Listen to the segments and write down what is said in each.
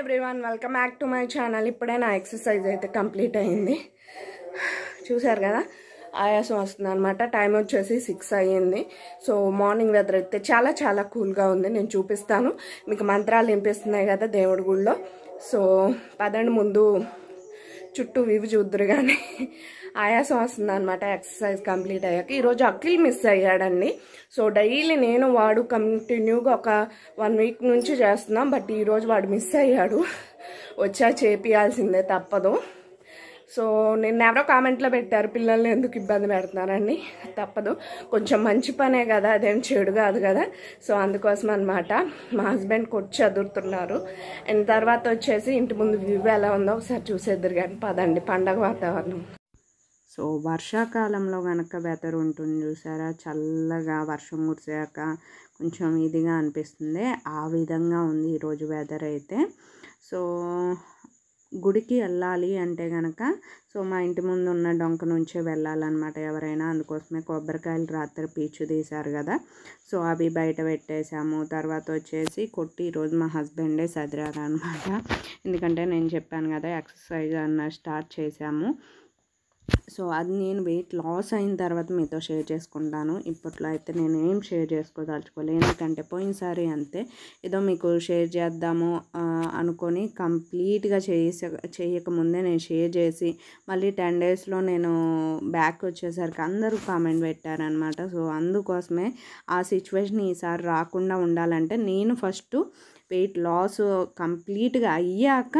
One welcome back to my channel ఇప్పుడే నా exercise అయితే కంప్లీట్ అయింది చూసారు కదా ఆయాసం వస్తుంది అనమాట టైం వచ్చేసి సిక్స్ అయ్యింది సో మార్నింగ్ వెదర్ అయితే చాలా చాలా కూల్గా ఉంది నేను చూపిస్తాను మీకు మంత్రాలు వినిపిస్తున్నాయి కదా దేవుడి గుడిలో సో పదండి ముందు చుట్టూ వివి చూద్దరు కానీ ఆయాసం వస్తుంది అనమాట ఎక్సర్సైజ్ కంప్లీట్ అయ్యాక ఈరోజు అఖిల్ మిస్ అయ్యాడండి సో డైలీ నేను వాడు కంటిన్యూగా ఒక వన్ వీక్ నుంచి చేస్తున్నాం బట్ ఈరోజు వాడు మిస్ అయ్యాడు వచ్చా చేపియాల్సిందే తప్పదు సో నేను ఎవరో కామెంట్లో పెట్టారు పిల్లల్ని ఎందుకు ఇబ్బంది పెడుతున్నారండి తప్పదు కొంచెం మంచి పనే కదా అదేం చెడు కాదు కదా సో అందుకోసం అనమాట మా హస్బెండ్ కొట్టి చదువుతున్నారు అండ్ తర్వాత వచ్చేసి ఇంటి ముందు వ్యూ ఎలా ఉందో ఒకసారి చూసేద్దరు కానీ పదండి పండగ వాతావరణం సో వర్షాకాలంలో కనుక వెదర్ ఉంటుంది చూసారా చల్లగా వర్షం కురిసాక కొంచెం ఇదిగా అనిపిస్తుంది ఆ విధంగా ఉంది ఈరోజు వెదర్ అయితే సో గుడికి వెళ్ళాలి అంటే కనుక సో మా ఇంటి ముందు ఉన్న డొంక నుంచే వెళ్ళాలన్నమాట ఎవరైనా అందుకోసమే కొబ్బరికాయలు రాత్రి పీచు తీశారు కదా సో అవి బయట పెట్టేశాము తర్వాత వచ్చేసి కొట్టి ఈరోజు మా హస్బెండే సదిరారు అనమాట ఎందుకంటే నేను చెప్పాను కదా ఎక్సర్సైజ్ అన్న స్టార్ట్ చేశాము సో అది నేను వెయిట్ లాస్ అయిన తర్వాత మీతో షేర్ చేసుకుంటాను ఇప్పట్లో అయితే నేను ఏం షేర్ చేసుకోదలుచుకోలేదు ఎందుకంటే పోయినసారి అంతే ఏదో మీకు షేర్ చేద్దాము అనుకొని కంప్లీట్గా చేసే చేయకముందే నేను షేర్ చేసి మళ్ళీ టెన్ డేస్లో నేను బ్యాక్ వచ్చేసరికి అందరూ కామెంట్ పెట్టారనమాట సో అందుకోసమే ఆ సిచ్యువేషన్ ఈసారి రాకుండా ఉండాలంటే నేను ఫస్ట్ వెయిట్ లాస్ కంప్లీట్గా అయ్యాక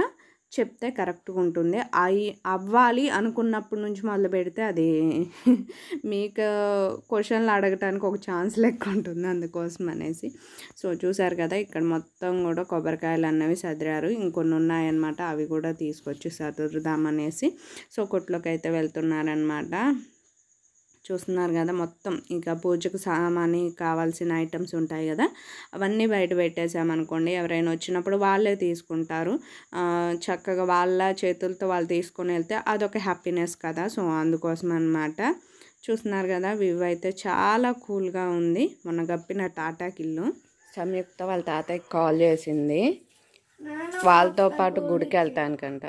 చెప్తే కరెక్ట్గా ఉంటుంది అయి అవ్వాలి అనుకున్నప్పటి నుంచి మొదలు పెడితే అది మీకు క్వశ్చన్లు అడగటానికి ఒక ఛాన్స్ లెక్క ఉంటుంది అందుకోసం అనేసి సో చూసారు కదా ఇక్కడ మొత్తం కూడా కొబ్బరికాయలు అన్నవి సదిరారు ఇంకొన్ని ఉన్నాయన్నమాట అవి కూడా తీసుకొచ్చి సదురుదామనేసి సో కొట్లోకి అయితే వెళ్తున్నారనమాట చూస్తున్నారు కదా మొత్తం ఇంకా పూజకు సామాని కావాల్సిన ఐటమ్స్ ఉంటాయి కదా అవన్నీ బయట పెట్టేసామనుకోండి ఎవరైనా వచ్చినప్పుడు వాళ్ళే తీసుకుంటారు చక్కగా వాళ్ళ చేతులతో వాళ్ళు తీసుకొని వెళ్తే అదొక హ్యాపీనెస్ కదా సో అందుకోసం అనమాట చూస్తున్నారు కదా వ్యూ అయితే చాలా కూల్గా ఉంది మొన్న గప్పిన తాటాకిల్లు సంయుక్త వాళ్ళ తాతకి కాల్ చేసింది వాళ్ళతో పాటు గుడికి వెళ్తానికంట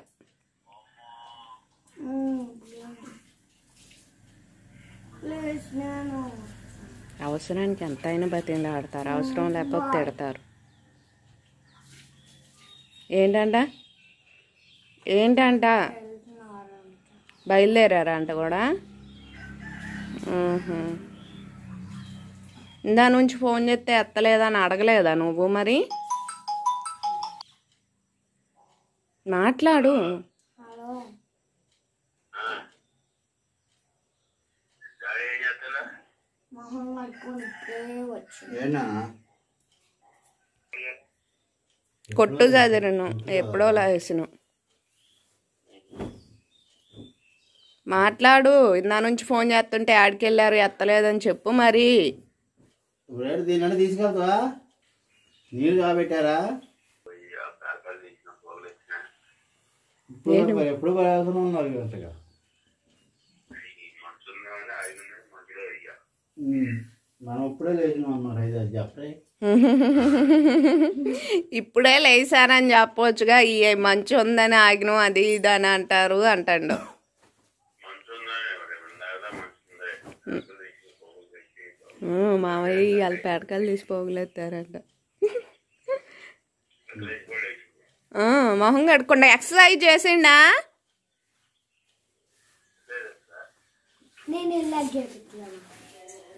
అవసరానికి ఎంత అయినా బతిండి ఆడతారు అవసరం hmm. లేకపోతే తిడతారు ఏంటంట ఏంటంట బయలుదేరారా అంట కూడా ఇందా నుంచి ఫోన్ చేస్తే ఎత్తలేదని అడగలేదా నువ్వు మరి మాట్లాడు కొట్టు చదిరను ఎప్పుడో లాసిన మాట్లాడు ఇందా నుంచి ఫోన్ చేస్తుంటే ఆడికి వెళ్ళారు ఎత్తలేదని చెప్పు మరి దీని తీసుకెళ్తావా నీళ్ళు కాబెట్టారా ఎప్పుడు ఉన్నారు ఉన్నారు ఇప్పుడే లేసానని చెప్పవచ్చుగా ఈ మంచి ఉందని ఆగినం అది ఇదని అంటారు అంటాడు మామయ్య వాళ్ళ పేటకాలు తీసి పోగులేస్తారంట మొహం కడకుండా ఎక్సర్సైజ్ చేసిండా నేను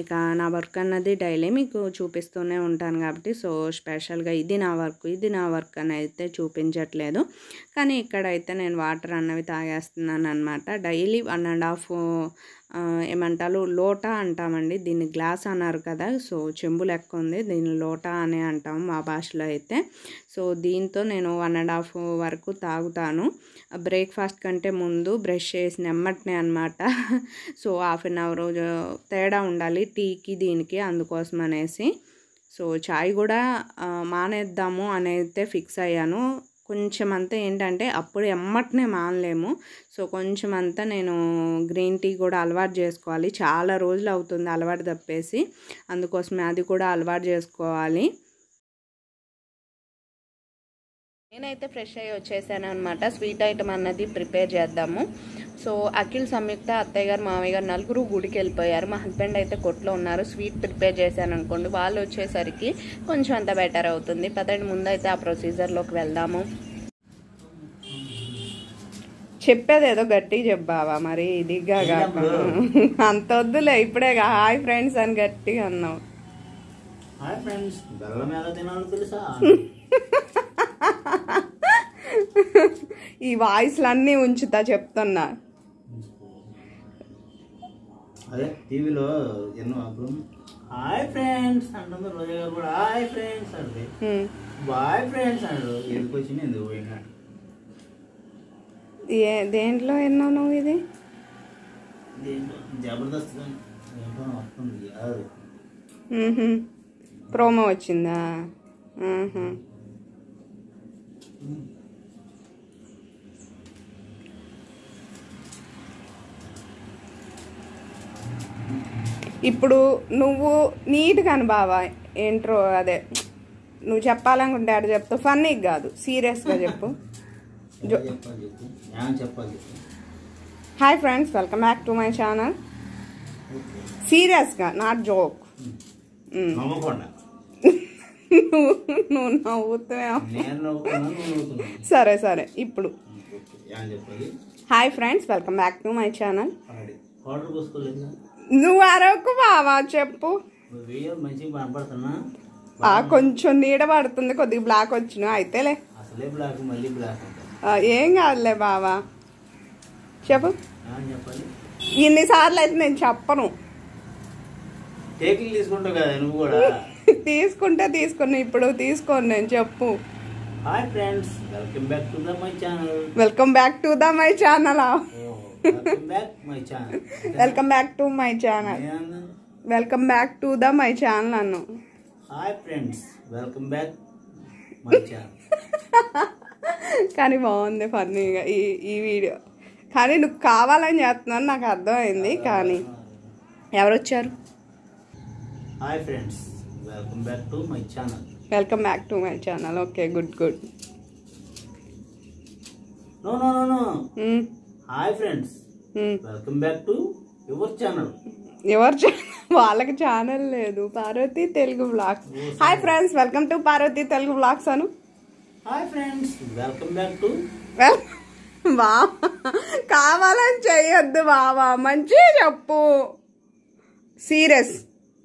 ఇక నా వర్క్ అన్నది డైలీ మీకు చూపిస్తూనే ఉంటాను కాబట్టి సో స్పెషల్గా ఇది నా వర్క్ ఇది నా వర్క్ అని అయితే చూపించట్లేదు కానీ ఇక్కడైతే నేను వాటర్ అన్నవి తాగేస్తున్నాను అనమాట డైలీ వన్ అండ్ హాఫ్ ఏమంటారు లోట అంటామండి దీన్ని గ్లాస్ అన్నారు కదా సో చెంబు లెక్క ఉంది దీన్ని లోట అనే అంటాం మా భాషలో అయితే సో దీంతో నేను వన్ అండ్ హాఫ్ వరకు తాగుతాను బ్రేక్ఫాస్ట్ కంటే ముందు బ్రష్ చేసిన ఎమ్మటనే అనమాట సో హాఫ్ అన్ అవర్ తేడా ఉండాలి టీకి దీనికి అందుకోసం అనేసి సో చాయ్ కూడా మానేద్దాము అనేది ఫిక్స్ అయ్యాను కొంచెం అంతా ఏంటంటే అప్పుడు ఎమ్మటనే మానలేము సో కొంచెం అంతా నేను గ్రీన్ టీ కూడా అలవాటు చేసుకోవాలి చాలా రోజులు అవుతుంది అలవాటు తప్పేసి అందుకోసమే అది కూడా అలవాటు చేసుకోవాలి నేనైతే ఫ్రెష్ అయ్యి వచ్చేసాను అనమాట స్వీట్ ఐటమ్ అన్నది ప్రిపేర్ చేద్దాము సో అఖిల్ సంయుక్త అత్తయ్య గారు మామయ్య గారు నలుగురు గుడికి వెళ్ళిపోయారు మా హస్బెండ్ అయితే కొట్లో ఉన్నారు స్వీట్ ప్రిపేర్ చేశాను అనుకోండి వాళ్ళు వచ్చేసరికి కొంచెం అంత బెటర్ అవుతుంది పదండి ముందైతే ఆ ప్రొసీజర్లోకి వెళ్దాము చెప్పేది ఏదో గట్టి చెప్పావా మరి ఇదిగా అంత వద్దులే ఇప్పుడే హాయ్ ఫ్రెండ్స్ అని గట్టిగా అన్నావు ఫ్రెండ్స్ ఈ వాయిస్లన్నీ ఉంచుతా చెప్తున్నా అదే టీవీలో ఎన్నో అప్పుడు హాయ్ ఫ్రెండ్స్ అంటుంది రోజా గారు కూడా హాయ్ ఫ్రెండ్స్ అంటే బాయ్ ఫ్రెండ్స్ అంటారు ఎందుకు వచ్చింది ఎందుకు పోయినా ఏ దేంట్లో ఎన్నో నువ్వు ఇది జబర్దస్త్ ప్రోమో వచ్చిందా ఇప్పుడు నువ్వు నీట్ కాని బావా ఏంట్రో అదే నువ్వు చెప్పాలనుకుంటే ఆడ చెప్తావు ఫన్నీ కాదు సీరియస్గా చెప్పు hi friends welcome back to my channel సీరియస్గా నాట్ జోక్ నువ్వు నువ్వు నవ్వుతున్నావు సరే సరే ఇప్పుడు hi friends welcome back to my channel నువ్వు అరకు బావా చెప్పు కొంచెం నీడ పడుతుంది కొద్దిగా బ్లాక్ వచ్చిన అయితేలే ఏం కాదులే బావా చెప్పు ఇన్నిసార్లు అయితే నేను చెప్పను తీసుకుంటే తీసుకున్నా ఇప్పుడు తీసుకోను నేను చెప్పు welcome back to welcome back to the my channel welcome back to my channel welcome back to the my channel Annu hi friends welcome back my channel కానీ బాగుంది ఫన్నీగా ఈ ఈ వీడియో కానీ నువ్వు కావాలని చేస్తున్నాను నాకు అర్థమైంది కానీ ఎవరు వచ్చారు hi friends welcome back to my channel welcome back to my channel okay good good no no no no hi friends welcome back to your channel ఎవరు వాళ్ళకి ఛానల్ లేదు Parvathi Telugu blogs hi friends welcome to Parvathi Telugu blogs అను hi friends welcome back to బా కావాలని చేయొద్దు బావా మంచి చెప్పు సీరియస్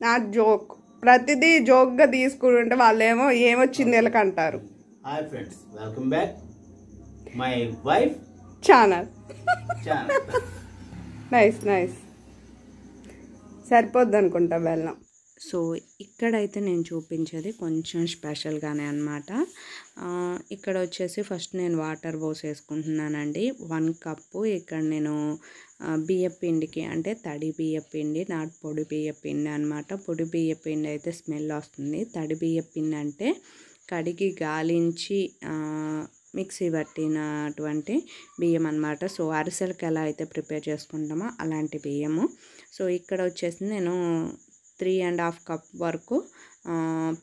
నా జోక్ ప్రతిదీ జోక్గా తీసుకుంటుంటే వాళ్ళేమో ఏమొచ్చింది ఏమో hi friends welcome back my wife channel nice nice సరిపోద్ది అనుకుంటా వెళ్ళాం సో ఇక్కడైతే నేను చూపించేది కొంచెం స్పెషల్గానే అనమాట ఇక్కడ వచ్చేసి ఫస్ట్ నేను వాటర్ పోసేసుకుంటున్నానండి వన్ కప్పు ఇక్కడ నేను బియ్య పిండికి అంటే తడి బియ్యపిండి పిండి నాటు పొడి బియ్య పిండి అనమాట పొడి బియ్యపిండి పిండి అయితే స్మెల్ వస్తుంది తడి బియ్య పిండి అంటే కడిగి గాలించి మిక్సీ పట్టినటువంటి బియ్యం అనమాట సో అరిసెలకు ఎలా అయితే ప్రిపేర్ చేసుకుంటామో అలాంటి బియ్యము సో ఇక్కడ వచ్చేసి నేను త్రీ అండ్ హాఫ్ కప్ వరకు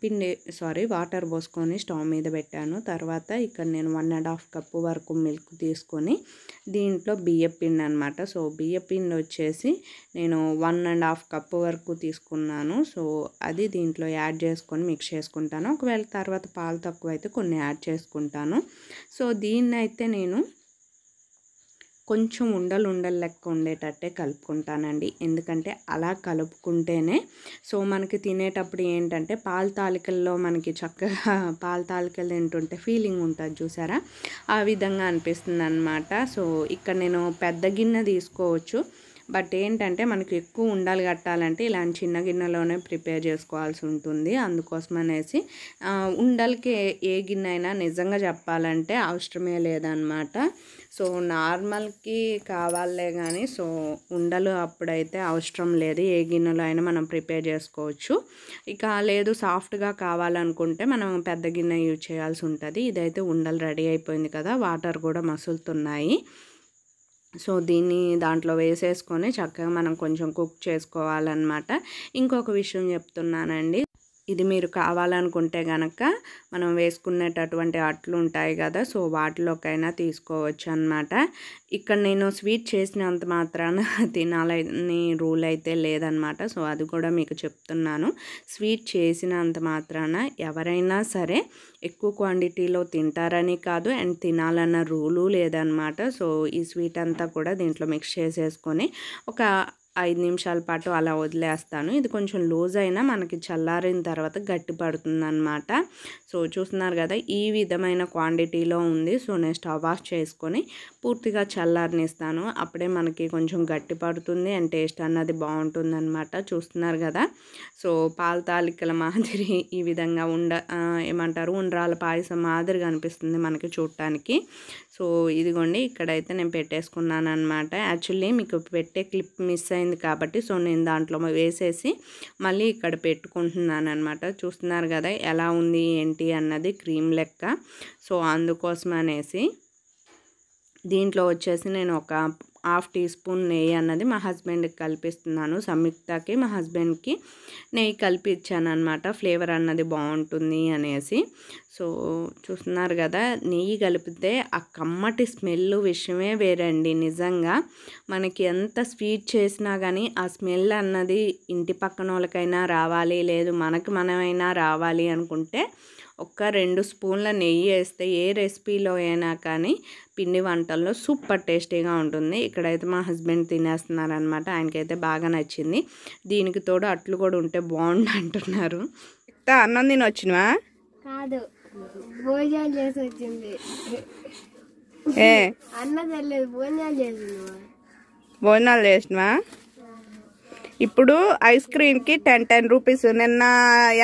పిండి సారీ వాటర్ పోసుకొని స్టవ్ మీద పెట్టాను తర్వాత ఇక్కడ నేను వన్ అండ్ హాఫ్ కప్పు వరకు మిల్క్ తీసుకొని దీంట్లో బియ్య పిండి అనమాట సో బియ్య పిండి వచ్చేసి నేను వన్ అండ్ హాఫ్ కప్పు వరకు తీసుకున్నాను సో అది దీంట్లో యాడ్ చేసుకొని మిక్స్ చేసుకుంటాను ఒకవేళ తర్వాత పాలు తక్కువ అయితే కొన్ని యాడ్ చేసుకుంటాను సో దీన్నైతే నేను కొంచెం ఉండలు ఉండలు లెక్క ఉండేటట్టే కలుపుకుంటానండి ఎందుకంటే అలా కలుపుకుంటేనే సో మనకి తినేటప్పుడు ఏంటంటే పాల తాలికల్లో మనకి చక్కగా పాల తాలికలు తింటుంటే ఫీలింగ్ ఉంటుంది చూసారా ఆ విధంగా అనిపిస్తుంది సో ఇక్కడ నేను పెద్ద గిన్నె తీసుకోవచ్చు బట్ ఏంటంటే మనకి ఎక్కువ ఉండలు కట్టాలంటే ఇలాంటి చిన్న గిన్నెలోనే ప్రిపేర్ చేసుకోవాల్సి ఉంటుంది అందుకోసం అనేసి ఉండలకి ఏ గిన్నె అయినా నిజంగా చెప్పాలంటే అవసరమే లేదనమాట సో నార్మల్కి కావాలే కానీ సో ఉండలు అప్పుడైతే అవసరం లేదు ఏ గిన్నెలో అయినా మనం ప్రిపేర్ చేసుకోవచ్చు ఇక లేదు సాఫ్ట్గా కావాలనుకుంటే మనం పెద్ద గిన్నె యూజ్ చేయాల్సి ఉంటుంది ఇదైతే ఉండలు రెడీ అయిపోయింది కదా వాటర్ కూడా మసులుతున్నాయి సో దీన్ని దాంట్లో వేసేసుకొని చక్కగా మనం కొంచెం కుక్ చేసుకోవాలన్నమాట ఇంకొక విషయం చెప్తున్నానండి ఇది మీరు కావాలనుకుంటే గనక మనం వేసుకునేటటువంటి అట్లు ఉంటాయి కదా సో వాటిలోకైనా తీసుకోవచ్చు అనమాట ఇక్కడ నేను స్వీట్ చేసినంత మాత్రాన తినాలని రూల్ అయితే లేదనమాట సో అది కూడా మీకు చెప్తున్నాను స్వీట్ చేసినంత మాత్రాన ఎవరైనా సరే ఎక్కువ క్వాంటిటీలో తింటారని కాదు అండ్ తినాలన్న రూలు లేదనమాట సో ఈ స్వీట్ అంతా కూడా దీంట్లో మిక్స్ చేసేసుకొని ఒక ఐదు నిమిషాల పాటు అలా వదిలేస్తాను ఇది కొంచెం లూజ్ అయినా మనకి చల్లారిన తర్వాత గట్టి పడుతుంది అనమాట సో చూస్తున్నారు కదా ఈ విధమైన క్వాంటిటీలో ఉంది సో నేను స్టవ్ వాష్ చేసుకొని పూర్తిగా చల్లారనిస్తాను అప్పుడే మనకి కొంచెం గట్టి పడుతుంది అండ్ టేస్ట్ అన్నది బాగుంటుంది అనమాట చూస్తున్నారు కదా సో పాల తాలికల మాదిరి ఈ విధంగా ఉండ ఏమంటారు ఉండ్రాల పాయసం మాదిరిగా అనిపిస్తుంది మనకి చూడటానికి సో ఇదిగోండి ఇక్కడైతే నేను పెట్టేసుకున్నాను అనమాట యాక్చువల్లీ మీకు పెట్టే క్లిప్ మిస్ అయింది అయిపోయింది కాబట్టి సో నేను దాంట్లో వేసేసి మళ్ళీ ఇక్కడ పెట్టుకుంటున్నాను అనమాట చూస్తున్నారు కదా ఎలా ఉంది ఏంటి అన్నది క్రీమ్ లెక్క సో అందుకోసం అనేసి దీంట్లో వచ్చేసి నేను ఒక హాఫ్ టీ స్పూన్ నెయ్యి అన్నది మా హస్బెండ్కి కల్పిస్తున్నాను సంయుక్తకి మా హస్బెండ్కి నెయ్యి కలిపి అనమాట ఫ్లేవర్ అన్నది బాగుంటుంది అనేసి సో చూస్తున్నారు కదా నెయ్యి కలిపితే ఆ కమ్మటి స్మెల్ విషయమే వేరండి నిజంగా మనకి ఎంత స్వీట్ చేసినా కానీ ఆ స్మెల్ అన్నది ఇంటి పక్కన వాళ్ళకైనా రావాలి లేదు మనకి మనమైనా రావాలి అనుకుంటే ఒక్క రెండు స్పూన్ల నెయ్యి వేస్తే ఏ రెసిపీలో అయినా కానీ పిండి వంటల్లో సూపర్ టేస్టీగా ఉంటుంది ఇక్కడైతే మా హస్బెండ్ తినేస్తున్నారనమాట ఆయనకైతే బాగా నచ్చింది దీనికి తోడు అట్లు కూడా ఉంటే బాగుండు అంటున్నారు అన్నం తిని వచ్చినవా కాదు భోజనాలు చేసి వచ్చింది అన్నం భోజనాలు చేసినవా భోజనాలు చేసినవా ఇప్పుడు ఐస్ క్రీమ్కి టెన్ టెన్ రూపీస్ నిన్న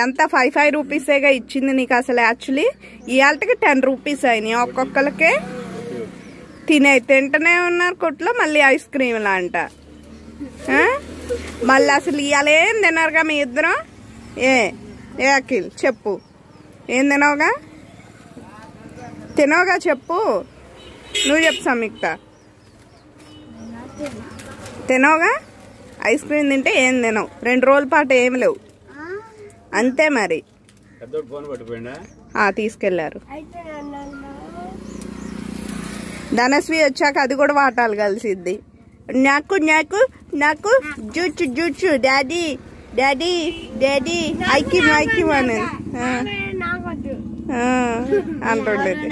ఎంత ఫైవ్ ఫైవ్ రూపీసేగా ఇచ్చింది నీకు అసలు యాక్చువల్లీ ఇవాళకి టెన్ రూపీస్ అయినాయి ఒక్కొక్కరికి తినే తింటనే ఉన్నారు కొట్లో మళ్ళీ ఐస్ క్రీమ్ అంట మళ్ళీ అసలు ఏం తిన్నారుగా మీ ఇద్దరు ఏ ఏ అఖిల్ చెప్పు ఏం తినవుగా తినవుగా చెప్పు నువ్వు చెప్పు సంయుక్త తినవుగా ఐస్ క్రీమ్ తింటే ఏం తినవు రెండు రోజుల పాటు ఏమి లేవు అంతే మరి తీసుకెళ్లారు ధనస్వి వచ్చాక అది కూడా వాటాలు కలిసిద్ది నాకు నాకు నాకు జుచ్చు జుచ్చు డాడీ డాడీ డాడీ ఐకి ఐకి అని అంటుండేది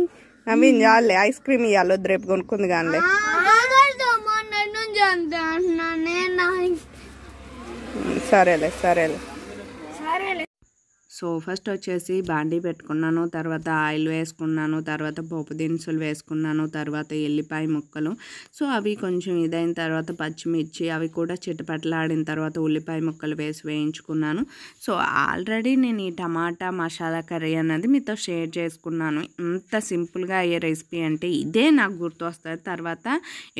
నవీన్ చాలే ఐస్ క్రీమ్ ఇవ్వాలి వద్దు రేపు కొనుక్కుంది కానీ సరేలే సరేలే సో ఫస్ట్ వచ్చేసి బాండీ పెట్టుకున్నాను తర్వాత ఆయిల్ వేసుకున్నాను తర్వాత పోపు దినుసులు వేసుకున్నాను తర్వాత ఎల్లిపాయ ముక్కలు సో అవి కొంచెం ఇదైన తర్వాత పచ్చిమిర్చి అవి కూడా చిటపట్లాడిన తర్వాత ఉల్లిపాయ ముక్కలు వేసి వేయించుకున్నాను సో ఆల్రెడీ నేను ఈ టమాటా మసాలా కర్రీ అన్నది మీతో షేర్ చేసుకున్నాను ఇంత సింపుల్గా అయ్యే రెసిపీ అంటే ఇదే నాకు గుర్తు వస్తుంది తర్వాత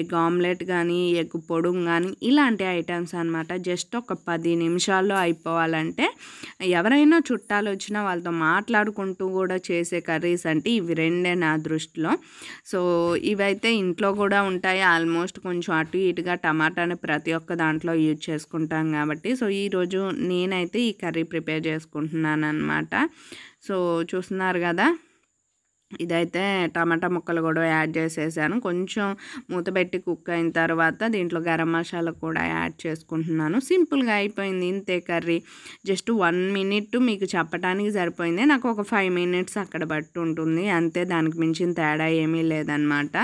ఎగ్ ఆమ్లెట్ కానీ ఎగ్ పొడుం కానీ ఇలాంటి ఐటమ్స్ అనమాట జస్ట్ ఒక పది నిమిషాల్లో అయిపోవాలంటే ఎవరైనా చుట్టూ చుట్టాలు వచ్చినా వాళ్ళతో మాట్లాడుకుంటూ కూడా చేసే కర్రీస్ అంటే ఇవి రెండే నా దృష్టిలో సో ఇవైతే ఇంట్లో కూడా ఉంటాయి ఆల్మోస్ట్ కొంచెం అటు ఇటుగా టమాటాని ప్రతి ఒక్క దాంట్లో యూజ్ చేసుకుంటాం కాబట్టి సో ఈరోజు నేనైతే ఈ కర్రీ ప్రిపేర్ చేసుకుంటున్నాను అనమాట సో చూస్తున్నారు కదా ఇదైతే టమాటా ముక్కలు కూడా యాడ్ చేసేసాను కొంచెం మూత పెట్టి కుక్ అయిన తర్వాత దీంట్లో గరం మసాలా కూడా యాడ్ చేసుకుంటున్నాను సింపుల్గా అయిపోయింది ఇంతే కర్రీ జస్ట్ వన్ మినిట్ మీకు చెప్పడానికి సరిపోయింది నాకు ఒక ఫైవ్ మినిట్స్ అక్కడ పట్టు ఉంటుంది అంతే దానికి మించిన తేడా ఏమీ లేదనమాట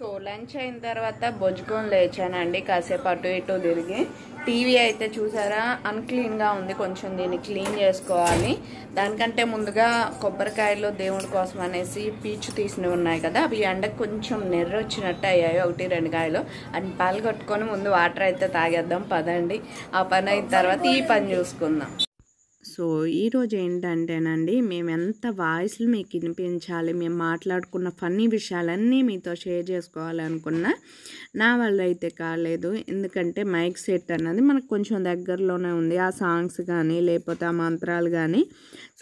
సో లంచ్ అయిన తర్వాత బొజ్జుకొని లేచానండి కాసేపు అటు ఇటు తిరిగి టీవీ అయితే చూసారా అన్క్లీన్గా ఉంది కొంచెం దీన్ని క్లీన్ చేసుకోవాలి దానికంటే ముందుగా కొబ్బరికాయలు దేవుడి కోసం అనేసి పీచు తీసినవి ఉన్నాయి కదా అవి ఎండకు కొంచెం నెర్ర వచ్చినట్టు అయ్యాయి ఒకటి రెండు కాయలు అండ్ పాలు కట్టుకొని ముందు వాటర్ అయితే తాగేద్దాం పదండి ఆ పని అయిన తర్వాత ఈ పని చూసుకుందాం సో ఈరోజు ఏంటంటేనండి మేము ఎంత వాయిస్లు మీకు వినిపించాలి మేము మాట్లాడుకున్న ఫన్నీ విషయాలన్నీ మీతో షేర్ చేసుకోవాలనుకున్న నా వల్ల అయితే కాలేదు ఎందుకంటే మైక్ సెట్ అన్నది మనకు కొంచెం దగ్గరలోనే ఉంది ఆ సాంగ్స్ కానీ లేకపోతే ఆ మంత్రాలు కానీ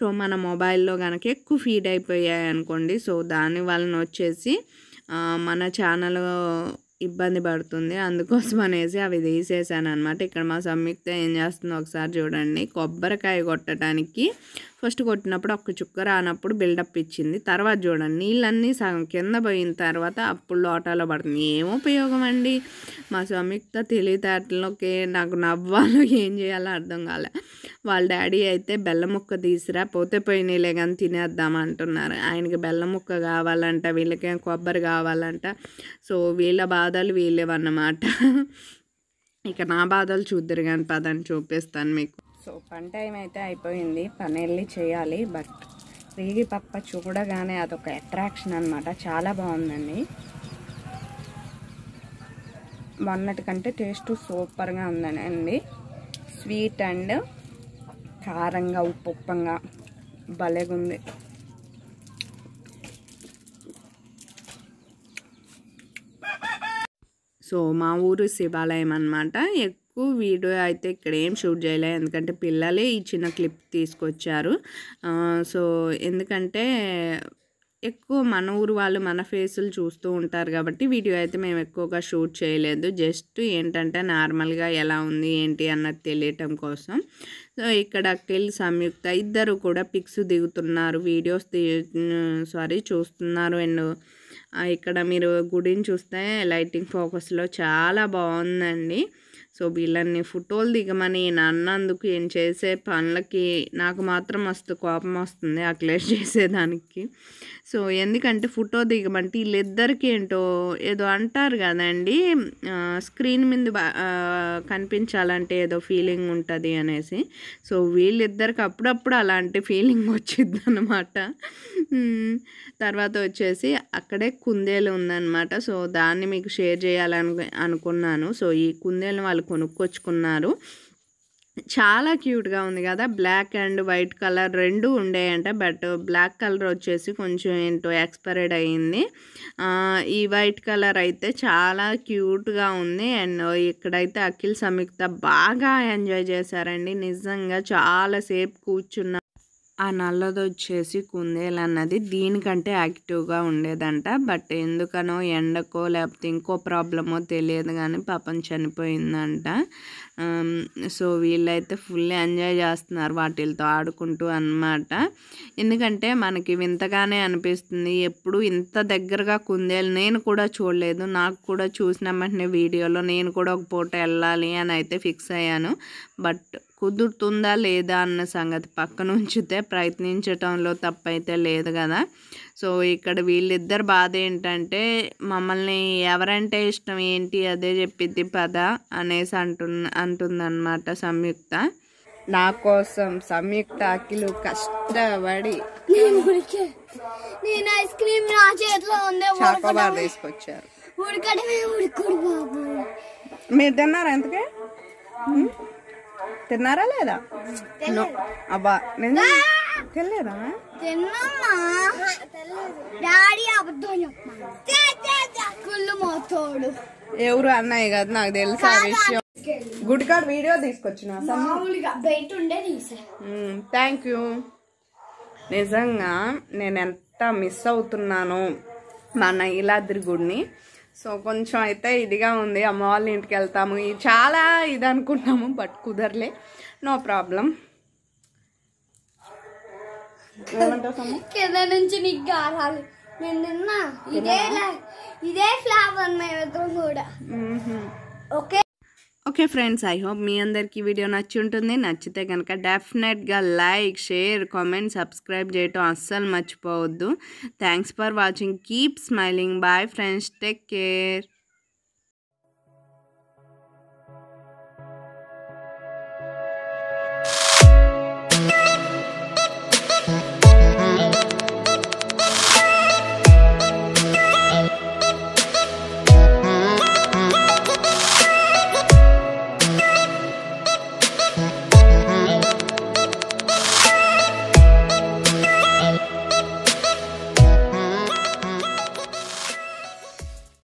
సో మన మొబైల్లో కనుక ఎక్కువ ఫీడ్ అయిపోయాయి అనుకోండి సో దాని వలన వచ్చేసి మన ఛానల్ ఇబ్బంది పడుతుంది అందుకోసం అనేసి అవి తీసేసాను అనమాట ఇక్కడ మా సంయుక్త ఏం చేస్తుందో ఒకసారి చూడండి కొబ్బరికాయ కొట్టడానికి ఫస్ట్ కొట్టినప్పుడు ఒక్క చుక్క రానప్పుడు బిల్డప్ ఇచ్చింది తర్వాత చూడండి నీళ్ళన్నీ సగం కింద పోయిన తర్వాత అప్పుడు లోటాలో పడుతుంది ఏం ఉపయోగం అండి మా స్వామితో తెలివితేటలకి నాకు నవ్వాలో ఏం చేయాలో అర్థం కాలే వాళ్ళ డాడీ అయితే బెల్లం ముక్క తీసిరా పోతే పోయినలే కానీ తినేద్దాం అంటున్నారు ఆయనకి బెల్లం ముక్క కావాలంట వీళ్ళకేం కొబ్బరి కావాలంట సో వీళ్ళ బాధలు వీళ్ళేవన్నమాట ఇక నా బాధలు చూద్దరు కానీ పదని చూపిస్తాను మీకు సో పని టైం అయితే అయిపోయింది పని వెళ్ళి చేయాలి బట్ రేగి పప్ప చూడగానే అదొక అట్రాక్షన్ అనమాట చాలా బాగుందండి మొన్నటి కంటే టేస్ట్ సూపర్గా ఉందండి స్వీట్ అండ్ కారంగా ఉప్పుప్పంగా భలేగుంది సో మా ఊరు శివాలయం అనమాట వరకు వీడియో అయితే ఇక్కడ ఏం షూట్ చేయలే ఎందుకంటే పిల్లలే ఈ చిన్న క్లిప్ తీసుకొచ్చారు సో ఎందుకంటే ఎక్కువ మన ఊరు వాళ్ళు మన ఫేసులు చూస్తూ ఉంటారు కాబట్టి వీడియో అయితే మేము ఎక్కువగా షూట్ చేయలేదు జస్ట్ ఏంటంటే నార్మల్గా ఎలా ఉంది ఏంటి అన్నది తెలియటం కోసం సో ఇక్కడ అఖిల్ సంయుక్త ఇద్దరు కూడా పిక్స్ దిగుతున్నారు వీడియోస్ సారీ చూస్తున్నారు అండ్ ఇక్కడ మీరు గుడిని చూస్తే లైటింగ్ ఫోకస్లో చాలా బాగుందండి సో వీళ్ళని ఫోటోలు దిగమని అన్నందుకు ఏం చేసే పనులకి నాకు మాత్రం మస్తు కోపం వస్తుంది క్లేస్ చేసేదానికి సో ఎందుకంటే ఫోటో దిగమంటే వీళ్ళిద్దరికి ఏంటో ఏదో అంటారు కదండి స్క్రీన్ మీద కనిపించాలంటే ఏదో ఫీలింగ్ ఉంటుంది అనేసి సో వీళ్ళిద్దరికి అప్పుడప్పుడు అలాంటి ఫీలింగ్ వచ్చింది అనమాట తర్వాత వచ్చేసి అక్కడే కుందేలు ఉందన్నమాట సో దాన్ని మీకు షేర్ చేయాలని అనుకున్నాను సో ఈ కుందేలు వాళ్ళు కొనుక్కొచ్చుకున్నారు చాలా క్యూట్గా ఉంది కదా బ్లాక్ అండ్ వైట్ కలర్ రెండు ఉండేయంట బట్ బ్లాక్ కలర్ వచ్చేసి కొంచెం ఏంటో ఎక్స్పైర్డ్ అయ్యింది ఈ వైట్ కలర్ అయితే చాలా క్యూట్గా ఉంది అండ్ ఇక్కడైతే అఖిల్ సంయుక్త బాగా ఎంజాయ్ చేశారండి నిజంగా చాలాసేపు కూర్చున్నారు ఆ నల్లది వచ్చేసి కుందేలు అన్నది దీనికంటే యాక్టివ్గా ఉండేదంట బట్ ఎందుకనో ఎండకో లేకపోతే ఇంకో ప్రాబ్లమో తెలియదు కానీ పాపం చనిపోయిందంట సో వీళ్ళైతే ఫుల్ ఎంజాయ్ చేస్తున్నారు వాటితో ఆడుకుంటూ అనమాట ఎందుకంటే మనకి వింతగానే అనిపిస్తుంది ఎప్పుడు ఇంత దగ్గరగా కుందేలు నేను కూడా చూడలేదు నాకు కూడా చూసిన వెంటనే వీడియోలో నేను కూడా ఒక పూట వెళ్ళాలి అని అయితే ఫిక్స్ అయ్యాను బట్ కుదురుతుందా లేదా అన్న సంగతి పక్కన ఉంచితే ప్రయత్నించటంలో తప్పైతే లేదు కదా సో ఇక్కడ వీళ్ళిద్దరు బాధ ఏంటంటే మమ్మల్ని ఎవరంటే ఇష్టం ఏంటి అదే చెప్పిద్ది పద అనేసి అంటున్న అంటుందన్నమాట సంయుక్త నా కోసం సంయుక్త అఖిలు కష్టపడి ఐస్ క్రీమ్ చేతిలో తీసుకొచ్చారు మీరు తిన్నారా ఎంతకే తిన్నారా లేదా అబ్బా నేను తెలియదా ఎవరు అన్నాయి కదా నాకు తెలుసు ఆ విషయం గుడ్ కార్డ్ వీడియో తీసుకొచ్చిన థ్యాంక్ యూ నిజంగా నేను ఎంత మిస్ అవుతున్నాను మా ఇలాద్రి గుడిని సో కొంచెం అయితే ఇదిగా ఉంది అమ్మ వాళ్ళ ఇంటికి వెళ్తాము ఇది చాలా ఇది అనుకుంటాము బట్ కుదరలే నో ప్రాబ్లం నుంచి నీకు గారాలి ఇదే ఫ్లాబ్ ఫ్లేవర్ కూడా okay okay friends I hope మీ అందరికీ వీడియో నచ్చి ఉంటుంది నచ్చితే కనుక డెఫినెట్గా లైక్ షేర్ కామెంట్ సబ్స్క్రైబ్ చేయటం అస్సలు మర్చిపోవద్దు thanks for watching keep smiling bye friends take care